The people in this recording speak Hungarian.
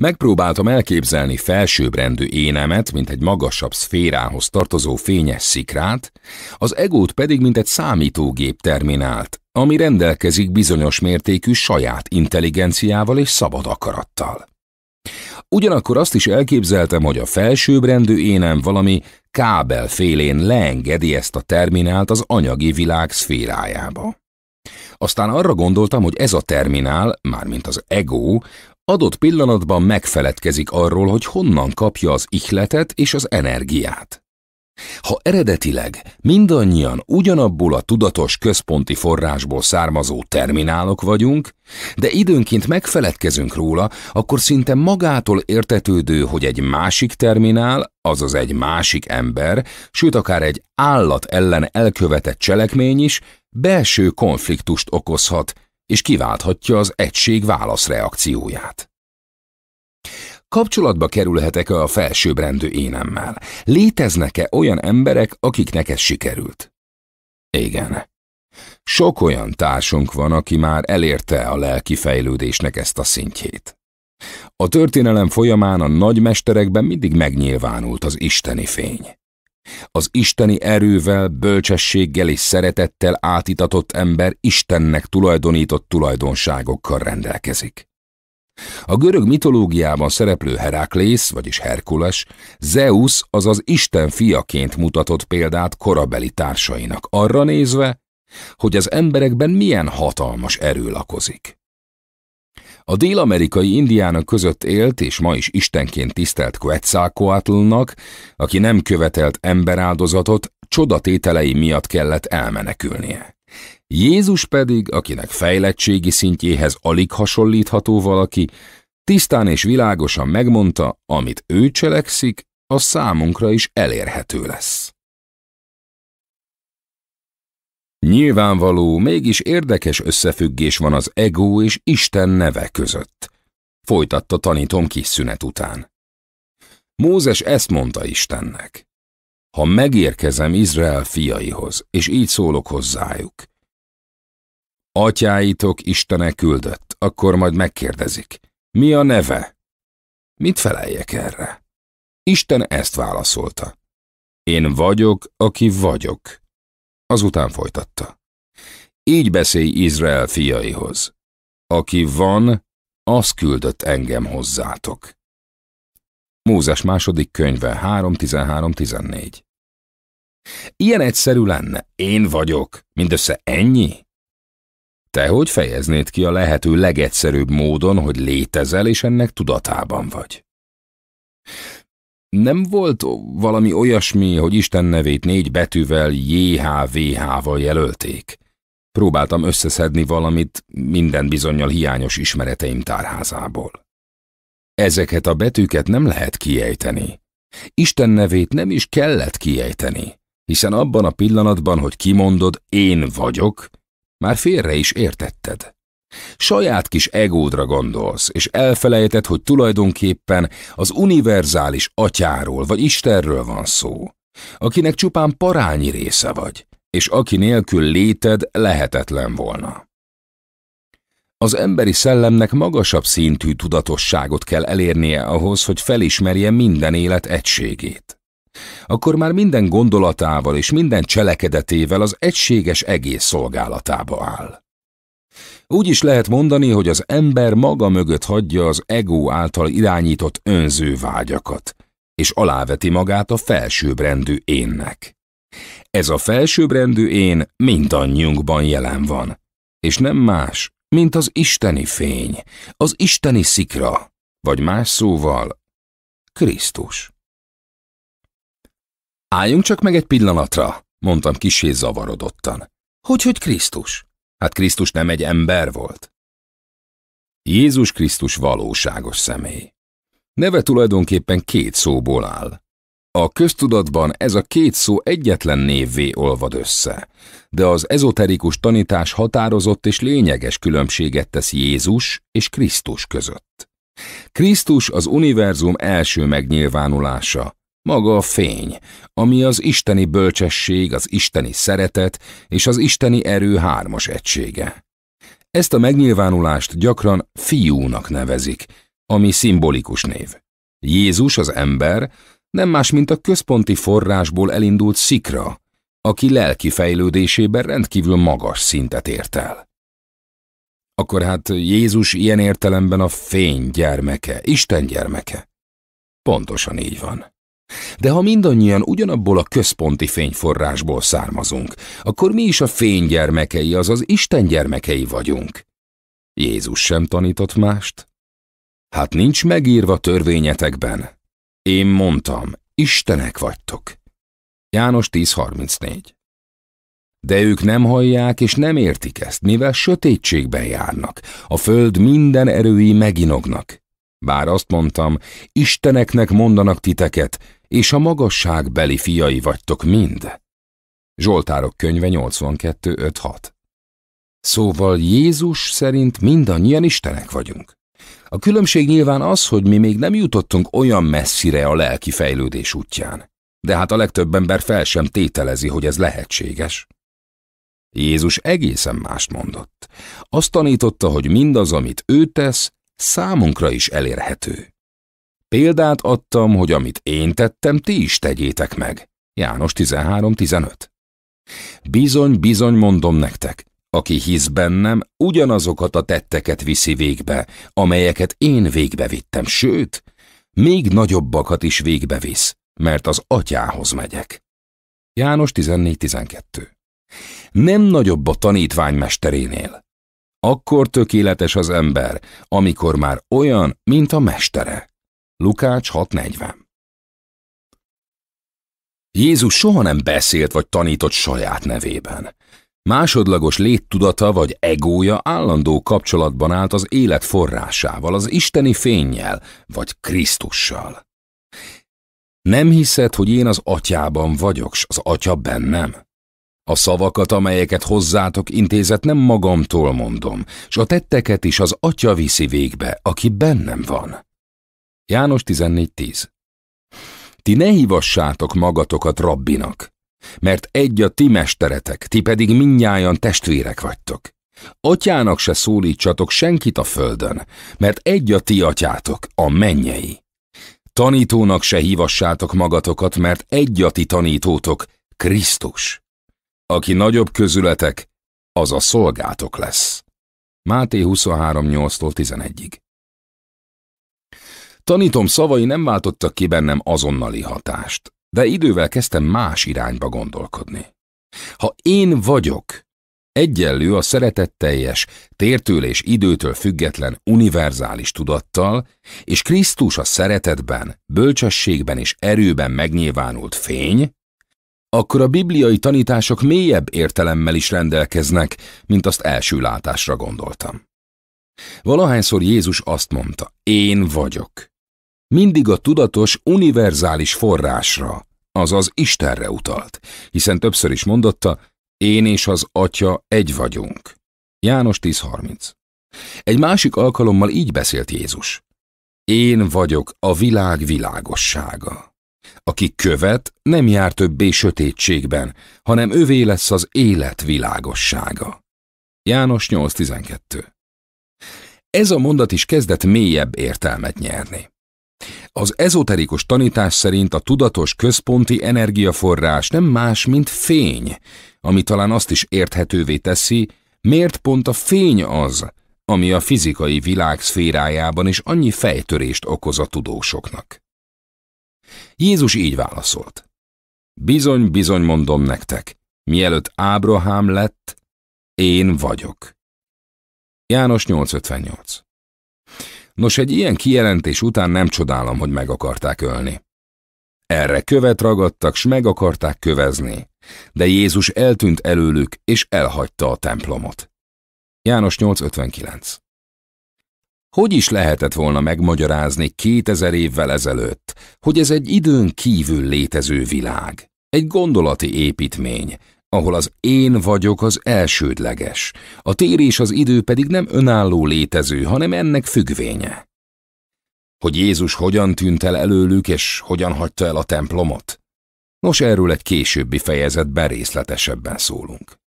Megpróbáltam elképzelni felsőbbrendű énemet, mint egy magasabb szférához tartozó fényes szikrát, az egót pedig, mint egy számítógép terminált, ami rendelkezik bizonyos mértékű saját intelligenciával és szabad akarattal. Ugyanakkor azt is elképzeltem, hogy a felsőbbrendű énem valami kábelfélén leengedi ezt a terminált az anyagi világ szférájába. Aztán arra gondoltam, hogy ez a terminál, mármint az ego, adott pillanatban megfeledkezik arról, hogy honnan kapja az ihletet és az energiát. Ha eredetileg mindannyian ugyanabból a tudatos központi forrásból származó terminálok vagyunk, de időnként megfeledkezünk róla, akkor szinte magától értetődő, hogy egy másik terminál, azaz egy másik ember, sőt akár egy állat ellen elkövetett cselekmény is belső konfliktust okozhat, és kiválthatja az egység válaszreakcióját. Kapcsolatba kerülhetek-e a felsőbbrendű énemmel? Léteznek-e olyan emberek, akiknek ez sikerült? Igen. Sok olyan társunk van, aki már elérte a lelki fejlődésnek ezt a szintjét. A történelem folyamán a nagymesterekben mindig megnyilvánult az isteni fény. Az isteni erővel, bölcsességgel és szeretettel átitatott ember Istennek tulajdonított tulajdonságokkal rendelkezik. A görög mitológiában szereplő Heraklész, vagyis Herkules, Zeus, azaz Isten fiaként mutatott példát korabeli társainak, arra nézve, hogy az emberekben milyen hatalmas erő lakozik. A dél-amerikai indiánok között élt és ma is istenként tisztelt Quetzalcoatlnak, aki nem követelt emberáldozatot, csodatételei miatt kellett elmenekülnie. Jézus pedig, akinek fejlettségi szintjéhez alig hasonlítható valaki, tisztán és világosan megmondta, amit ő cselekszik, a számunkra is elérhető lesz. Nyilvánvaló, mégis érdekes összefüggés van az ego és Isten neve között, folytatta tanítom kis szünet után. Mózes ezt mondta Istennek. Ha megérkezem Izrael fiaihoz, és így szólok hozzájuk. Atyáitok Istene küldött, akkor majd megkérdezik, mi a neve? Mit feleljek erre? Isten ezt válaszolta. Én vagyok, aki vagyok. Azután folytatta. Így beszélj Izrael fiaihoz. Aki van, az küldött engem hozzátok. Mózes második könyve 3.13.14 Ilyen egyszerű lenne, én vagyok, mindössze ennyi? Te hogy fejeznéd ki a lehető legegyszerűbb módon, hogy létezel és ennek tudatában vagy? Nem volt valami olyasmi, hogy Isten nevét négy betűvel JHVH-val jelölték? Próbáltam összeszedni valamit minden bizonyal hiányos ismereteim tárházából. Ezeket a betűket nem lehet kiejteni. Isten nevét nem is kellett kiejteni, hiszen abban a pillanatban, hogy kimondod én vagyok, már félre is értetted. Saját kis egódra gondolsz, és elfelejted, hogy tulajdonképpen az univerzális atyáról vagy Istenről van szó, akinek csupán parányi része vagy, és aki nélkül léted lehetetlen volna. Az emberi szellemnek magasabb szintű tudatosságot kell elérnie ahhoz, hogy felismerje minden élet egységét akkor már minden gondolatával és minden cselekedetével az egységes egész szolgálatába áll. Úgy is lehet mondani, hogy az ember maga mögött hagyja az ego által irányított önző vágyakat, és aláveti magát a felsőbbrendű énnek. Ez a felsőbbrendű én mindannyiunkban jelen van, és nem más, mint az isteni fény, az isteni szikra, vagy más szóval, Krisztus. Álljunk csak meg egy pillanatra, mondtam kisé zavarodottan. Hogy, hogy Krisztus? Hát Krisztus nem egy ember volt? Jézus Krisztus valóságos személy. Neve tulajdonképpen két szóból áll. A köztudatban ez a két szó egyetlen névvé olvad össze, de az ezoterikus tanítás határozott és lényeges különbséget tesz Jézus és Krisztus között. Krisztus az univerzum első megnyilvánulása, maga a fény, ami az isteni bölcsesség, az isteni szeretet és az isteni erő hármas egysége. Ezt a megnyilvánulást gyakran fiúnak nevezik, ami szimbolikus név. Jézus az ember nem más, mint a központi forrásból elindult szikra, aki lelki fejlődésében rendkívül magas szintet ért el. Akkor hát Jézus ilyen értelemben a fény gyermeke, Isten gyermeke. Pontosan így van. De ha mindannyian ugyanabból a központi fényforrásból származunk, akkor mi is a fény gyermekei, azaz Isten gyermekei vagyunk. Jézus sem tanított mást? Hát nincs megírva törvényetekben. Én mondtam, Istenek vagytok. János 10.34 De ők nem hallják és nem értik ezt, mivel sötétségben járnak, a föld minden erői meginognak. Bár azt mondtam, Isteneknek mondanak titeket, és a magasság beli fiai vagytok mind. Zsoltárok könyve 82.5.6 Szóval Jézus szerint mindannyian Istenek vagyunk. A különbség nyilván az, hogy mi még nem jutottunk olyan messzire a lelki fejlődés útján. De hát a legtöbb ember fel sem tételezi, hogy ez lehetséges. Jézus egészen mást mondott. Azt tanította, hogy mindaz, amit ő tesz, számunkra is elérhető. Példát adtam, hogy amit én tettem, ti is tegyétek meg. János 13.15 Bizony, bizony mondom nektek, aki hisz bennem, ugyanazokat a tetteket viszi végbe, amelyeket én végbe vittem, sőt, még nagyobbakat is végbe visz, mert az atyához megyek. János 14.12 Nem nagyobb a tanítványmesterénél, akkor tökéletes az ember, amikor már olyan, mint a mestere. Lukács 6.40 Jézus soha nem beszélt vagy tanított saját nevében. Másodlagos léttudata vagy egója állandó kapcsolatban állt az élet forrásával, az isteni fényjel vagy Krisztussal. Nem hiszed, hogy én az atyában vagyok, s az atya bennem? A szavakat, amelyeket hozzátok intézet, nem magamtól mondom, s a tetteket is az Atya viszi végbe, aki bennem van. János 14.10 Ti ne hívassátok magatokat rabbinak, mert egy a ti mesteretek, ti pedig minnyájan testvérek vagytok. Atyának se szólítsatok senkit a földön, mert egy a ti atyátok, a mennyei. Tanítónak se hívassátok magatokat, mert egy a ti tanítótok, Krisztus. Aki nagyobb közületek, az a szolgátok lesz. Máté 238 11-ig. Tanítom szavai nem váltottak ki bennem azonnali hatást, de idővel kezdtem más irányba gondolkodni. Ha én vagyok, egyenlő a szeretetteljes, tértől és időtől független univerzális tudattal, és Krisztus a szeretetben, bölcsességben és erőben megnyilvánult fény, akkor a bibliai tanítások mélyebb értelemmel is rendelkeznek, mint azt első látásra gondoltam. Valahányszor Jézus azt mondta, én vagyok. Mindig a tudatos, univerzális forrásra, azaz Istenre utalt, hiszen többször is mondotta, én és az Atya egy vagyunk. János 10.30 Egy másik alkalommal így beszélt Jézus. Én vagyok a világ világossága. Aki követ, nem jár többé sötétségben, hanem övé lesz az élet világossága. János 8.12 Ez a mondat is kezdett mélyebb értelmet nyerni. Az ezoterikus tanítás szerint a tudatos központi energiaforrás nem más, mint fény, ami talán azt is érthetővé teszi, miért pont a fény az, ami a fizikai világ szférájában is annyi fejtörést okoz a tudósoknak. Jézus így válaszolt. Bizony, bizony mondom nektek, mielőtt Ábrahám lett, én vagyok. János 858 Nos, egy ilyen kijelentés után nem csodálom, hogy meg akarták ölni. Erre követ ragadtak, s meg akarták kövezni, de Jézus eltűnt előlük, és elhagyta a templomot. János 859 hogy is lehetett volna megmagyarázni 2000 évvel ezelőtt, hogy ez egy időn kívül létező világ, egy gondolati építmény, ahol az én vagyok az elsődleges, a tér és az idő pedig nem önálló létező, hanem ennek függvénye? Hogy Jézus hogyan tűnt el előlük és hogyan hagyta el a templomot? Nos, erről egy későbbi fejezetben részletesebben szólunk.